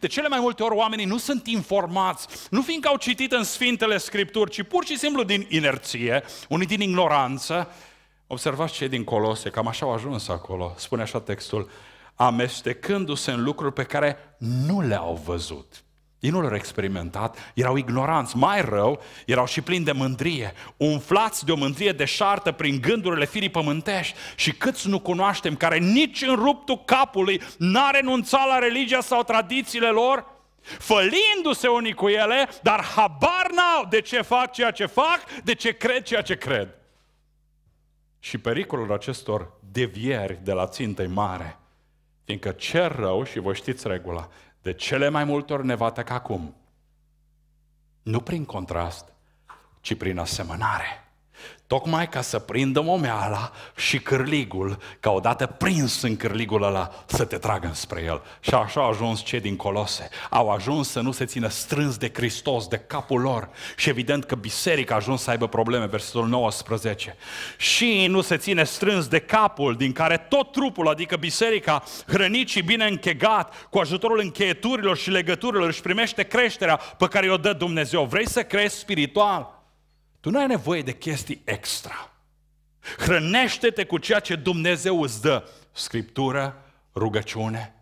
De cele mai multe ori oamenii nu sunt informați, nu fiindcă au citit în Sfintele Scripturi, ci pur și simplu din inerție, unii din ignoranță. Observați ce e din Colose, cam așa au ajuns acolo, spune așa textul, amestecându-se în lucruri pe care nu le-au văzut. Ei nu l-au experimentat, erau ignoranți. Mai rău, erau și plini de mândrie, umflați de o mândrie deșartă prin gândurile firii pământești. Și câți nu cunoaștem care nici în ruptul capului n-a renunțat la religia sau tradițiile lor, fălindu-se unii cu ele, dar habar n-au de ce fac ceea ce fac, de ce cred ceea ce cred. Și pericolul acestor devieri de la țintă mare, fiindcă cer rău, și vă știți regula, de cele mai multe ori ne va ataca acum. Nu prin contrast, ci prin asemănare tocmai ca să prindă momeala și cârligul, ca odată prins în cârligul ăla să te tragă spre el. Și așa au ajuns cei din Colose. Au ajuns să nu se țină strâns de Hristos, de capul lor. Și evident că biserica a ajuns să aibă probleme, versetul 19. Și nu se ține strâns de capul din care tot trupul, adică biserica, hrănit și bine închegat, cu ajutorul încheieturilor și legăturilor, își primește creșterea pe care o dă Dumnezeu. Vrei să crești spiritual? Tu nu ai nevoie de chestii extra. Hrănește-te cu ceea ce Dumnezeu îți dă. Scriptură, rugăciune,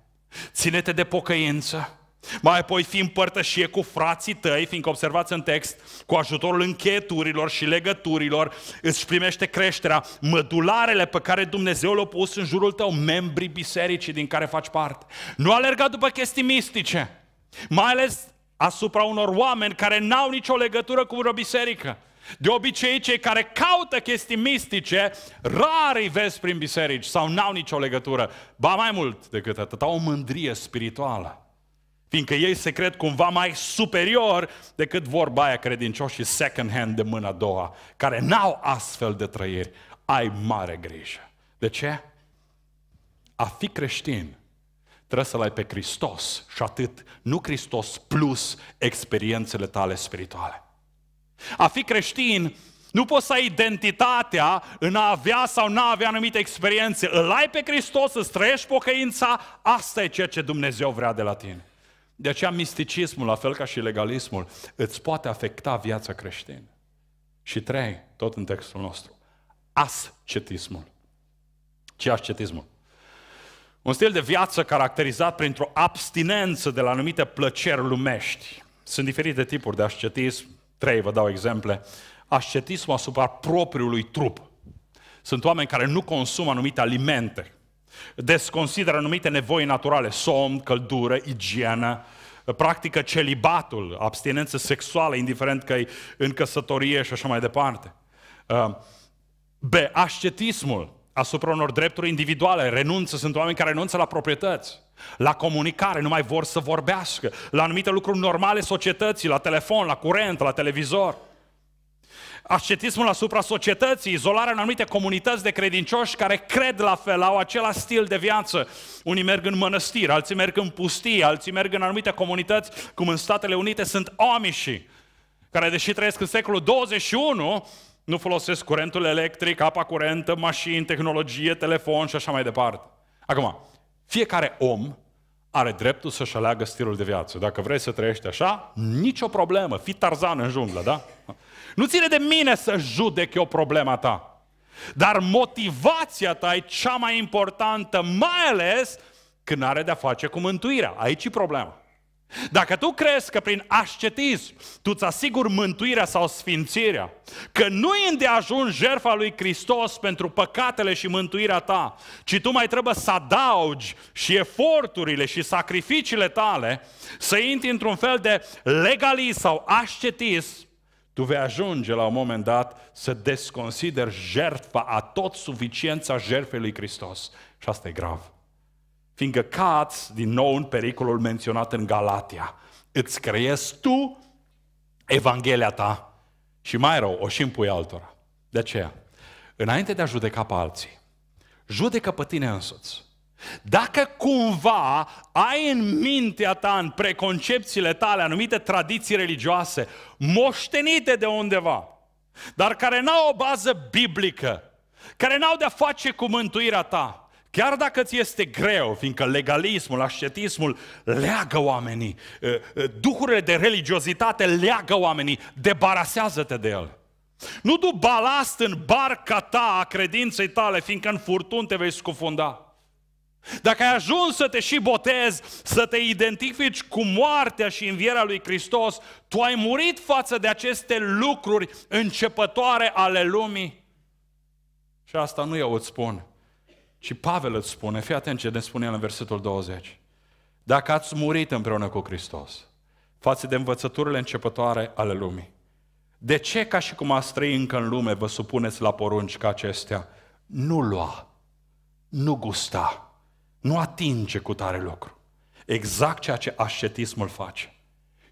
ține-te de pocăință, mai apoi fi împărtășie cu frații tăi, fiindcă observați în text, cu ajutorul încheieturilor și legăturilor, îți primește creșterea, mădularele pe care Dumnezeu le-a pus în jurul tău, membrii bisericii din care faci parte. Nu alerga după chestii mistice, mai ales asupra unor oameni care n-au nicio legătură cu vreo biserică. De obicei, cei care caută chestii mistice, rar îi vezi prin biserici sau n-au nicio legătură. Ba mai mult decât atât, au o mândrie spirituală. Fiindcă ei se cred cumva mai superior decât vorba aia credincioșii second hand de mâna a doua, care n-au astfel de trăiri. Ai mare grijă. De ce? A fi creștin trebuie să-L ai pe Hristos și atât, nu Hristos plus experiențele tale spirituale. A fi creștin nu poți să ai identitatea în a avea sau nu a avea anumite experiențe. Îl ai pe Hristos, îți trăiești pocăința, asta e ceea ce Dumnezeu vrea de la tine. De aceea misticismul, la fel ca și legalismul, îți poate afecta viața creștină. Și trei, tot în textul nostru, ascetismul. Ce ascetismul? Un stil de viață caracterizat printr-o abstinență de la anumite plăceri lumești. Sunt diferite tipuri de ascetism, trei vă dau exemple, ascetismul asupra propriului trup. Sunt oameni care nu consumă anumite alimente, desconsideră anumite nevoi naturale, somn, căldură, igienă, practică celibatul, abstinență sexuală, indiferent că e în căsătorie și așa mai departe. Uh, B. Ascetismul asupra unor drepturi individuale, renunță, sunt oameni care renunță la proprietăți, la comunicare, nu mai vor să vorbească, la anumite lucruri normale societății, la telefon, la curent, la televizor. Ascetismul asupra societății, izolarea în anumite comunități de credincioși care cred la fel, au același stil de viață. Unii merg în mănăstiri, alții merg în pustii, alții merg în anumite comunități, cum în Statele Unite sunt omișii, care deși trăiesc în secolul 21, nu folosesc curentul electric, apa curentă, mașini, tehnologie, telefon și așa mai departe. Acum, fiecare om are dreptul să-și aleagă stilul de viață. Dacă vrei să trăiești așa, nicio problemă. Fii tarzan în junglă, da? Nu ține de mine să judec eu problema ta. Dar motivația ta e cea mai importantă, mai ales când are de-a face cu mântuirea. Aici e problema. Dacă tu crezi că prin ascetism tu îți asiguri mântuirea sau sfințirea, că nu-i îndeajuns jertfa lui Hristos pentru păcatele și mântuirea ta, ci tu mai trebuie să adaugi și eforturile și sacrificiile tale, să intri într-un fel de legalism sau ascetism, tu vei ajunge la un moment dat să desconsideri jertfa a tot suficiența jertfei lui Hristos. Și asta e grav fiindcă cați din nou în pericolul menționat în Galatia. Îți creezi tu Evanghelia ta și mai rău, o și împui altora. De aceea, înainte de a judeca pe alții, judecă pe tine însuți. Dacă cumva ai în mintea ta, în preconcepțiile tale, anumite tradiții religioase, moștenite de undeva, dar care n-au o bază biblică, care n-au de-a face cu mântuirea ta, Chiar dacă ți este greu, fiindcă legalismul, ascetismul leagă oamenii, ă, ă, duhurile de religiozitate leagă oamenii, debarasează-te de el. Nu du balast în barca ta a credinței tale, fiindcă în furtun te vei scufunda. Dacă ai ajuns să te și botezi, să te identifici cu moartea și învierea lui Hristos, tu ai murit față de aceste lucruri începătoare ale lumii. Și asta nu eu îți spun, și Pavel îți spune, fii atent ce ne spune el în versetul 20. Dacă ați murit împreună cu Hristos, față de învățăturile începătoare ale lumii, de ce, ca și cum ați trăi încă în lume, vă supuneți la porunci ca acestea? Nu lua, nu gusta, nu atinge cu tare lucru. Exact ceea ce ascetismul face.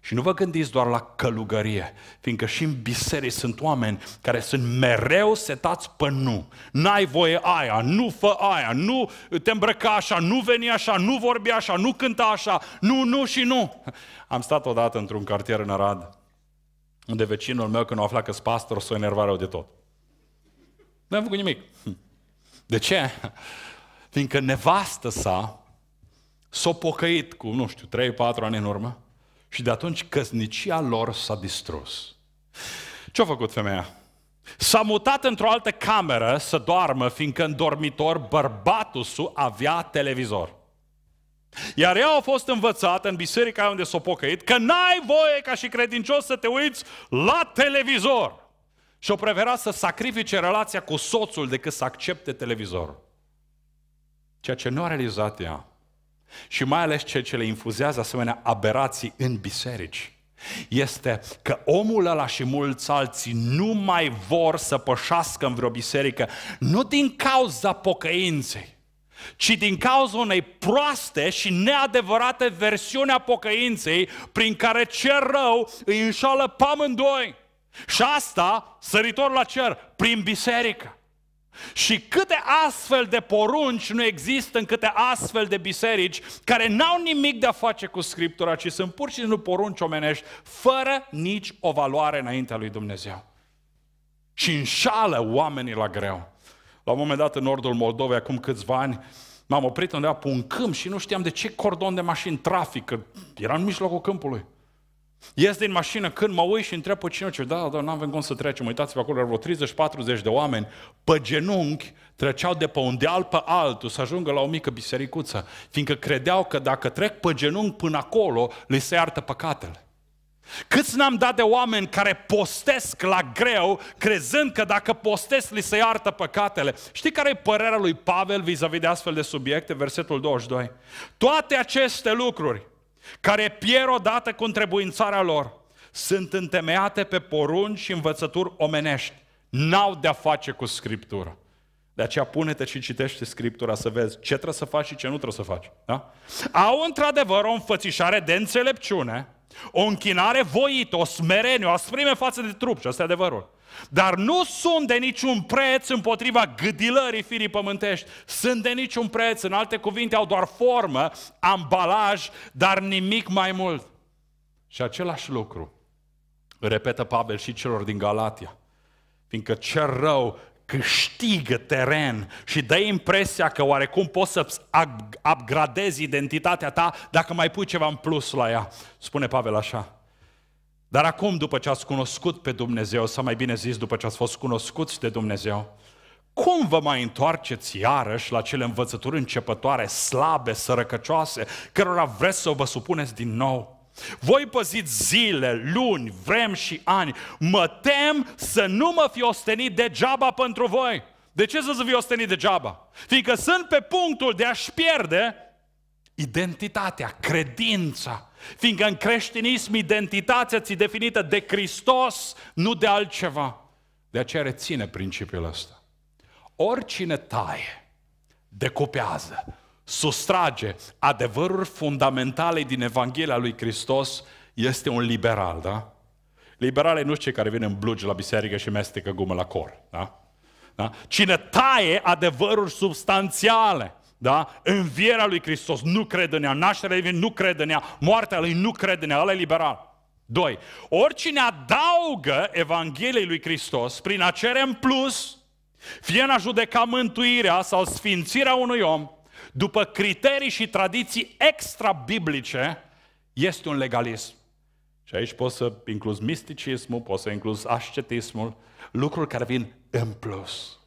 Și nu vă gândiți doar la călugărie, fiindcă și în biserici sunt oameni care sunt mereu setați pe nu. N-ai voie aia, nu fă aia, nu te îmbrăca așa, nu veni așa, nu vorbi așa, nu cânta așa, nu, nu și nu. Am stat odată într-un cartier în Arad, unde vecinul meu când o afla că sunt pastor, s-o enerva rău de tot. Nu am făcut nimic. De ce? Fiindcă nevastă sa s-a pocăit cu, nu știu, 3-4 ani în urmă și de atunci căsnicia lor s-a distrus. Ce-a făcut femeia? S-a mutat într-o altă cameră să doarmă, fiindcă în dormitor bărbatul său avea televizor. Iar ea a fost învățată în biserica unde s-a pocăit că n-ai voie ca și credincios să te uiți la televizor. Și o prefera să sacrifice relația cu soțul decât să accepte televizor. Ceea ce nu a realizat ea și mai ales ceea ce le infuzează asemenea aberații în biserici, este că omul ăla și mulți alții nu mai vor să pășească în vreo biserică, nu din cauza pocăinței, ci din cauza unei proaste și neadevărate versiuni a pocăinței prin care cer rău îi înșală pe Și asta, săritor la cer, prin biserică. Și câte astfel de porunci nu există în câte astfel de biserici care n-au nimic de a face cu Scriptura, ci sunt pur și simplu porunci omenești, fără nici o valoare înaintea lui Dumnezeu. Și înșală oamenii la greu. La un moment dat în nordul Moldovei, acum câțiva ani, m-am oprit undeva pe un câmp și nu știam de ce cordon de mașini trafic, că era în mijlocul câmpului. Ies din mașină când mă uit și întreb pe cine ce, da, da, nu avem cum să trecem. Uitați-vă acolo, vreo 30-40 de oameni pe genunchi treceau de pe un deal pe altul să ajungă la o mică bisericuță, fiindcă credeau că dacă trec pe genunchi până acolo, li se iartă păcatele. Câți n-am dat de oameni care postesc la greu, crezând că dacă postesc li se iartă păcatele. Știi care e părerea lui Pavel vis-a-vis de astfel de subiecte? Versetul 22. Toate aceste lucruri care pierd odată cu întrebuințarea lor, sunt întemeiate pe porunci și învățături omenești. N-au de-a face cu Scriptura. De aceea pune-te și citește Scriptura să vezi ce trebuie să faci și ce nu trebuie să faci. Da? Au într-adevăr o înfățișare de înțelepciune, o închinare voită, o smerenie, o asprime față de trup și asta e adevărul. Dar nu sunt de niciun preț împotriva gâdilării firii pământești. Sunt de niciun preț, în alte cuvinte, au doar formă, ambalaj, dar nimic mai mult. Și același lucru repetă Pavel și celor din Galatia. Fiindcă cel rău câștigă teren și dă impresia că oarecum poți să upgradezi identitatea ta dacă mai pui ceva în plus la ea. Spune Pavel așa, dar acum, după ce ați cunoscut pe Dumnezeu, sau mai bine zis, după ce ați fost cunoscuți de Dumnezeu, cum vă mai întoarceți iarăși la cele învățături începătoare, slabe, sărăcăcioase, cărora vreți să vă supuneți din nou? Voi păziți zile, luni, vrem și ani. Mă tem să nu mă fi ostenit degeaba pentru voi. De ce să fi ostenit degeaba? Fiindcă sunt pe punctul de a-și pierde identitatea, credința, Fiindcă în creștinism identitatea ți definită de Hristos, nu de altceva. De aceea reține principiul ăsta. Oricine taie, decupează, sustrage adevăruri fundamentale din Evanghelia lui Hristos, este un liberal, da? e nu cei care vin în blugi la biserică și mestecă gumă la cor, da? da? Cine taie adevăruri substanțiale, da? Învierea lui Hristos, nu cred în ea. Nașterea lui, nu cred în ea. Moartea lui, nu cred în ea. Ăla e liberal. Doi. Oricine adaugă Evangheliei lui Hristos prin a cere în plus, fie în a judeca mântuirea sau sfințirea unui om, după criterii și tradiții extra-biblice, este un legalism. Și aici poți să incluzi misticismul, poți să incluzi ascetismul, lucruri care vin în plus.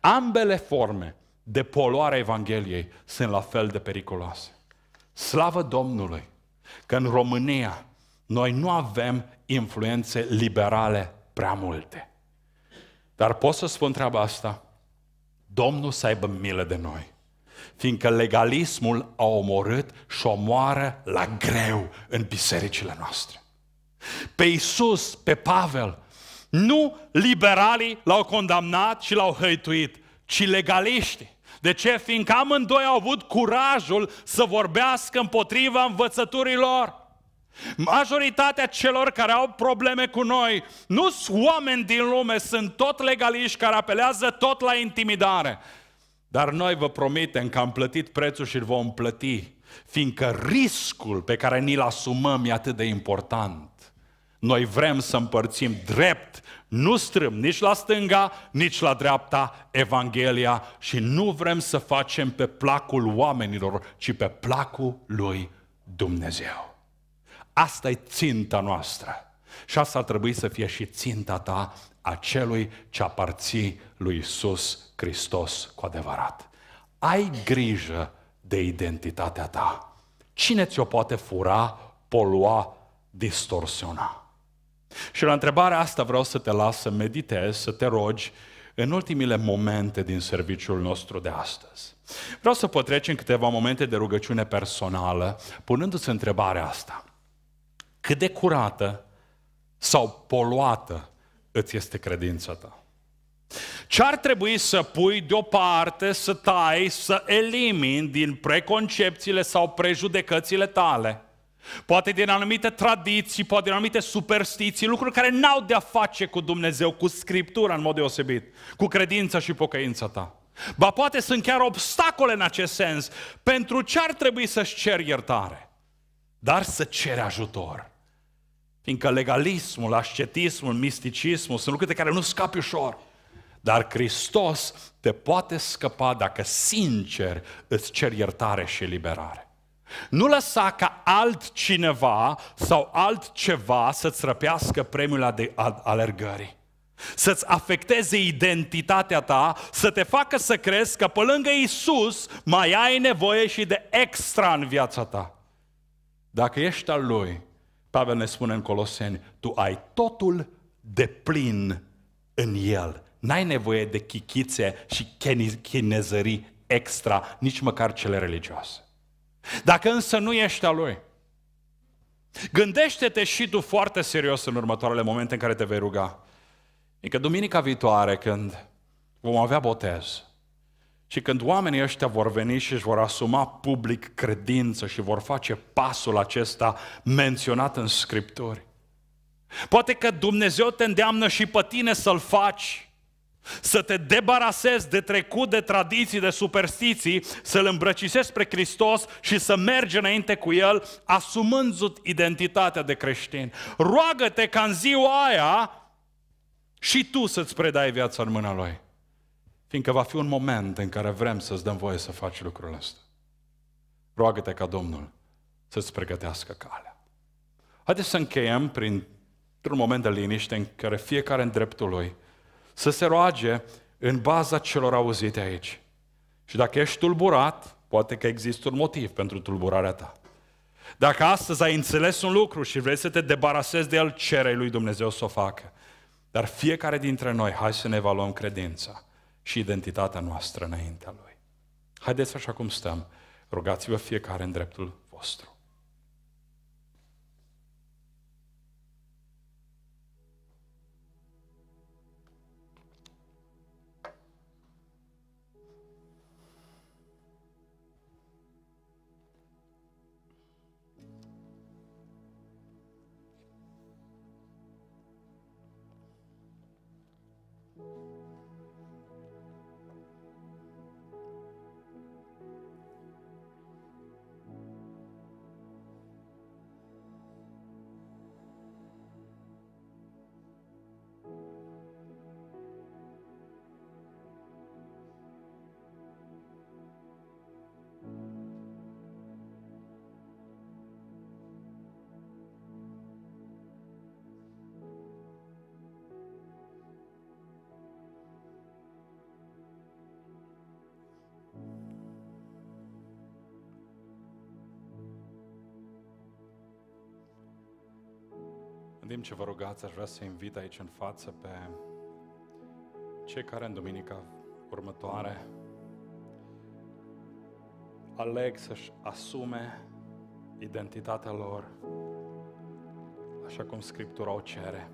Ambele forme de poluarea Evangheliei sunt la fel de periculoase. Slavă Domnului că în România noi nu avem influențe liberale prea multe. Dar pot să spun treaba asta? Domnul să aibă milă de noi. Fiindcă legalismul a omorât și omoară la greu în bisericile noastre. Pe Iisus, pe Pavel, nu liberalii l-au condamnat și l-au hăituit, ci legaliștii. De ce? Fiindcă amândoi au avut curajul să vorbească împotriva învățăturilor. Majoritatea celor care au probleme cu noi nu sunt oameni din lume, sunt tot legaliști care apelează tot la intimidare. Dar noi vă promitem că am plătit prețul și îl vom plăti, fiindcă riscul pe care ni-l asumăm e atât de important. Noi vrem să împărțim drept, nu strâm nici la stânga, nici la dreapta Evanghelia și nu vrem să facem pe placul oamenilor, ci pe placul lui Dumnezeu. Asta e ținta noastră. Și asta ar trebui să fie și ținta ta a celui ce aparții lui Isus Hristos cu adevărat. Ai grijă de identitatea ta. Cine ți-o poate fura, polua, distorsiona? Și la întrebarea asta vreau să te las să meditezi, să te rogi în ultimile momente din serviciul nostru de astăzi. Vreau să potrecem câteva momente de rugăciune personală, punându-ți întrebarea asta. Cât de curată sau poluată îți este credința ta? Ce ar trebui să pui deoparte, să tai, să elimini din preconcepțiile sau prejudecățile tale – Poate din anumite tradiții, poate din anumite superstiții, lucruri care n-au de-a face cu Dumnezeu, cu Scriptura în mod deosebit, cu credința și pocăința ta. Ba poate sunt chiar obstacole în acest sens pentru ce ar trebui să-și ceri iertare, dar să ceri ajutor. Fiindcă legalismul, ascetismul, misticismul sunt lucruri de care nu scapi ușor. Dar Hristos te poate scăpa dacă sincer îți ceri iertare și eliberare. Nu lăsa ca altcineva sau altceva să-ți răpească premiul de alergării. Să-ți afecteze identitatea ta, să te facă să crezi că pe lângă Isus mai ai nevoie și de extra în viața ta. Dacă ești al Lui, Pavel ne spune în Coloseni, tu ai totul de plin în El. N-ai nevoie de chichițe și chinezării extra, nici măcar cele religioase. Dacă însă nu ești a Lui, gândește-te și tu foarte serios în următoarele momente în care te vei ruga. Adică duminica viitoare, când vom avea botez, și când oamenii ăștia vor veni și își vor asuma public credință și vor face pasul acesta menționat în Scripturi. Poate că Dumnezeu te îndeamnă și pe tine să-l faci, să te debarasezi de trecut, de tradiții, de superstiții, să-L îmbrăcisezi spre Hristos și să mergi înainte cu El, asumându-ți identitatea de creștin. Roagă-te ca în ziua aia și tu să-ți predai viața în mâna Lui. Fiindcă va fi un moment în care vrem să-ți dăm voie să faci lucrul ăsta. Roagă-te ca Domnul să-ți pregătească calea. Haideți să încheiem printr-un moment de liniște în care fiecare în dreptul Lui să se roage în baza celor auzite aici. Și dacă ești tulburat, poate că există un motiv pentru tulburarea ta. Dacă astăzi ai înțeles un lucru și vrei să te debarasezi de el, cere lui Dumnezeu să o facă. Dar fiecare dintre noi, hai să ne evaluăm credința și identitatea noastră înaintea lui. Haideți așa cum stăm, rugați-vă fiecare în dreptul vostru. În timp ce vă rugați, aș vrea să invit aici în față pe cei care în duminica următoare aleg să-și asume identitatea lor așa cum Scriptura o cere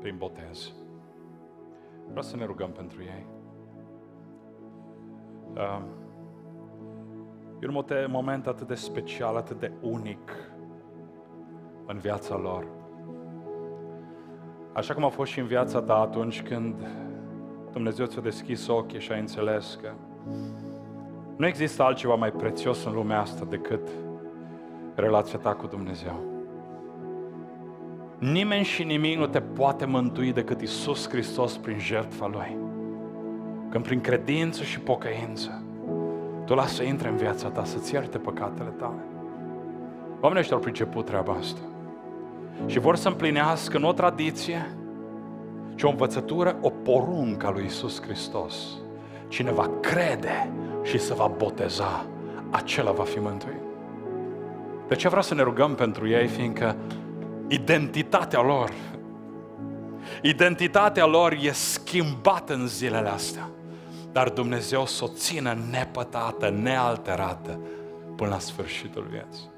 prin botez. Vreau să ne rugăm pentru ei. Ah, e un moment atât de special, atât de unic, în viața lor. Așa cum a fost și în viața ta atunci când Dumnezeu ți-a deschis ochii și ai înțeles că nu există altceva mai prețios în lumea asta decât relația ta cu Dumnezeu. Nimeni și nimic nu te poate mântui decât Isus Hristos prin jertfa Lui. Când prin credință și pocăință tu lasă să intre în viața ta, să-ți ierte păcatele tale. Oamenii ăștia au priceput treaba asta și vor să împlinească nu o tradiție, ci o învățătură, o poruncă a lui Isus Hristos. Cine va crede și se va boteza, acela va fi mântuit. De ce vreau să ne rugăm pentru ei? Fiindcă identitatea lor, identitatea lor e schimbată în zilele astea. Dar Dumnezeu să o țină nepătată, nealterată până la sfârșitul vieții.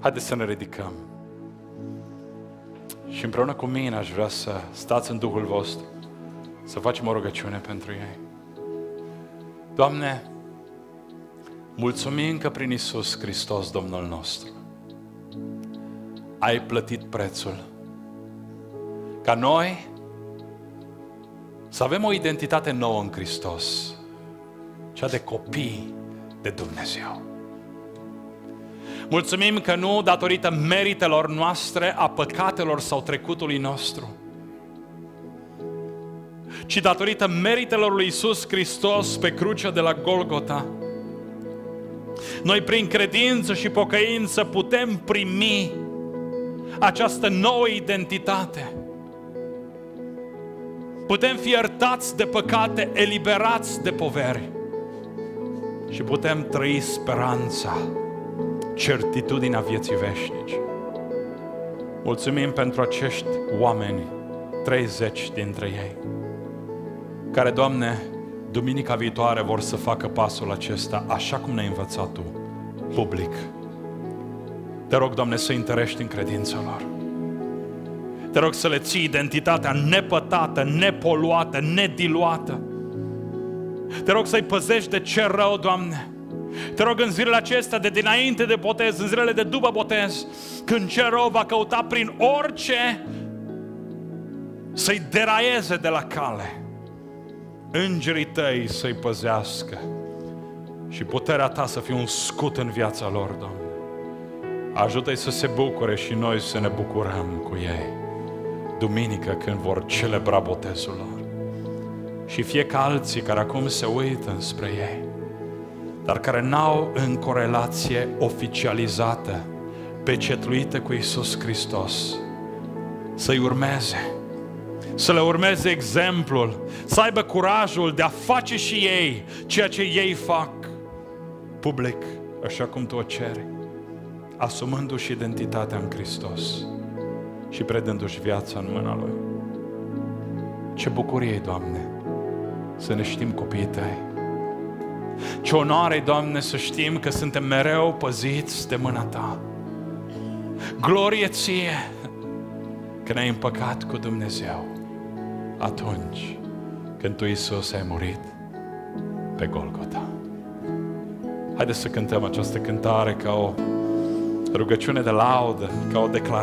Haideți să ne ridicăm. Și împreună cu mine aș vrea să stați în Duhul vostru, să facem o rugăciune pentru ei. Doamne, mulțumim că prin Isus Hristos, Domnul nostru, ai plătit prețul. Ca noi să avem o identitate nouă în Hristos, cea de copii de Dumnezeu. Mulțumim că nu datorită meritelor noastre, a păcatelor sau trecutului nostru, ci datorită meritelor lui Isus Hristos pe crucea de la Golgota. Noi prin credință și pocăință putem primi această nouă identitate. Putem fi iertați de păcate, eliberați de poveri și putem trăi speranța certitudinea vieții veșnici. Mulțumim pentru acești oameni, 30 dintre ei, care, Doamne, duminica viitoare vor să facă pasul acesta, așa cum ne-ai învățat Tu, public. Te rog, Doamne, să întărești în credința lor. Te rog să le ții identitatea nepătată, nepoluată, nediluată. Te rog să-i păzești de ce rău, Doamne, te rog în zilele acestea, de dinainte de botez, în zilele de după botez, când cerul va căuta prin orice să-i deraieze de la cale, îngerii tăi să-i păzească și puterea ta să fie un scut în viața lor, Doamne. Ajută-i să se bucure și noi să ne bucurăm cu ei duminică când vor celebra botezul lor. Și fie ca alții care acum se uită înspre ei, dar care n-au în corelație oficializată, pecetluită cu Isus Hristos, să-i urmeze, să le urmeze exemplul, să aibă curajul de a face și ei ceea ce ei fac public, așa cum tu o ceri, asumându-și identitatea în Hristos și predându-și viața în mâna Lui. Ce bucurie, Doamne, să ne știm copiii Tăi ce onoare, Doamne, să știm că suntem mereu păziți de mâna Ta. Glorie ție că ne-ai împăcat cu Dumnezeu atunci când Tu, Iisus, ai murit pe Golgota. Haideți să cântăm această cântare ca o rugăciune de laudă, ca o declarație.